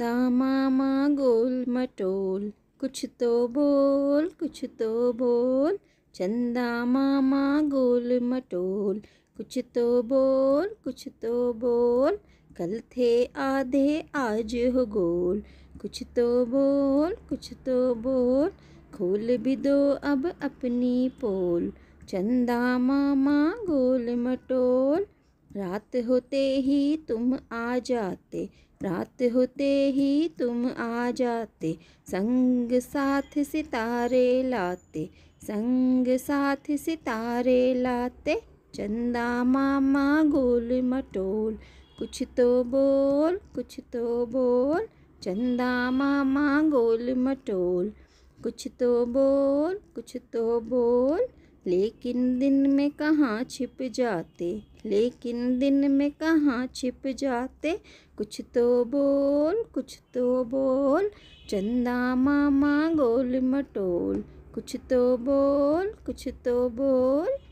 दामा मा गोल मटोल कुछ तो बोल कुछ तो बोल चंदा मामा गोल मटोल कुछ तो बोल कुछ तो बोल कल थे आधे आज हो गोल कुछ तो बोल कुछ तो बोल खोल भी दो अब अपनी पोल चंदा मामा गोल मटोल रात होते ही तुम आ जाते रात होते ही तुम आ जाते संग साथ सितारे लाते संग साथ सितारे लाते चंदा मामा गोल मटोल कुछ तो बोल कुछ तो बोल चंदा मामा गोल मटोल कुछ तो बोल कुछ तो बोल लेकिन दिन में कहाँ छिप जाते लेकिन दिन में कहाँ छिप जाते कुछ तो बोल कुछ तो बोल चंदा मामा गोल मटोल कुछ तो बोल कुछ तो बोल